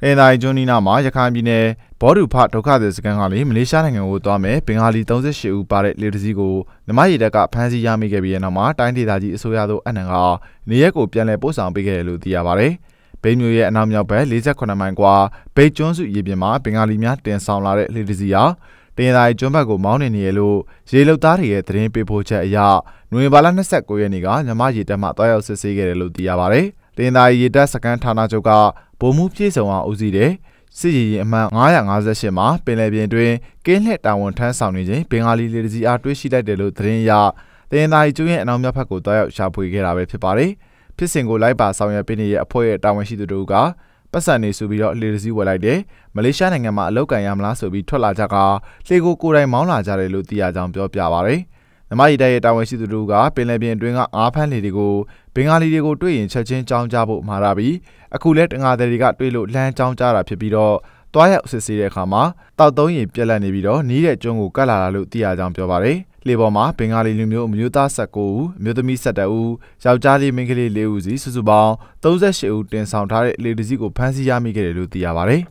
။တင်တိုင်းဂျွန်နီနာမှာရခိုင်ပြည်နယ်ဘောဒူဖဒုက္ခသည်စခန်းကလည်းမလေးရှားနိုင်ငံကိုသွားမယ်ဘင်္ဂါလီ38ဦးပါတဲ့လေတစည်းကိုမြမရေတပ်ကဖမ်းဆီးရမိခဲ့ပြီးတဲ့နောက်မှာတိုင်းဒေသကြီးအစိုးရသို့အနှံကနေရက်ကိုပြန်လည်ပို့ဆောင်ပေးခဲ့တယ်လို့သိရပါဗျ။ဘိတ်မြို့ရဲ့အနောက်မြောက်ဘက်48မိုင်ကွာဘိတ်ကျွန်းစုရေပြင်မှာဘင်္ဂါလီများတင်ဆောင်လာတဲ့လှေတစီဟာတင်ရိုင်ကျွန်းဘက်ကိုမောင်းနေနေရလို့ရေလုံသားတွေရဲ့သတင်းပေးပို့ချက်အရနွေဘာလ29ရက်နေ့ကမြမရေတပ်မှတွားရောက်စစ်ဆေးခဲ့တယ်လို့သိရပါဗျတင်သာရီတပ်စခန်းဌာနချုပ်ကဗိုလ်မှူးပြည့်စုံအောင်ဦးစီးတဲ့စစ်ရေးရင်အမှန်958မှာပင်လယ်ပြင်တွင်ကင်းလှည့်တာဝန်ထမ်းဆောင်နေခြင်းဘင်္ဂါလီလေတကြီးအားတွေ့ရှိလိုက်တယ်လို့သတင်းရတင်သာရီကျွန်းရဲ့အနောက်မြောက်ဘက်ကိုတွားရောက်ရှာဖွေခဲ့တာပဲဖြစ်ပါတယ်။ဖြစ်စဉ်ကိုလိုက်ပါဆောင်ရွက်ပေးနေတဲ့အဖွဲ့ရဲ့တာဝန်ရှိသူတို့ကပတ်စံနေဆိုပြီးတော့လေတကြီးဝယ်လိုက်တယ်။မလေးရှားနိုင်ငံမှာအလောက်ကန်ရမလားဆိုပြီးထွက်လာကြကလေကိုကိုယ်တိုင်မောင်းလာကြတယ်လို့သိရကြောင်းပြောပြပါတယ်။မြန်မာရေတပ်ရဲ့တာဝန်ရှိသူတို့ကပင်လယ်ပြင်အတွင်းကအားဖမ်းလေတွေကိုဘင်္ဂါလီတွေကိုတွေ့ရင်ချက်ချင်းကြောင်းကြဖို့မှာလာပြီးအခုလဲတငါတွေကတွေ့လို့လမ်းကြောင်းကြတာဖြစ်ပြီးတော့တွားရောက်စစ်ဆေးတဲ့အခါမှာတောက်သုံးရင်ပြက်လက်နေပြီးတော့နီးတဲ့ကျုံကိုကတ်လာတာလို့သိရကြောင်းပြောပါတယ်။လေပေါ်မှာဘင်္ဂါလီလူမျိုးအမျိုးသား19ဦးအမျိုးသမီး17ဦးယောက်ျားလေးမိန်းကလေး4ဦးစီစုစုပေါင်း38ဦးတင်ဆောင်ထားတဲ့လေတစည်းကိုဖမ်းဆီးရမိခဲ့တယ်လို့သိရပါတယ်။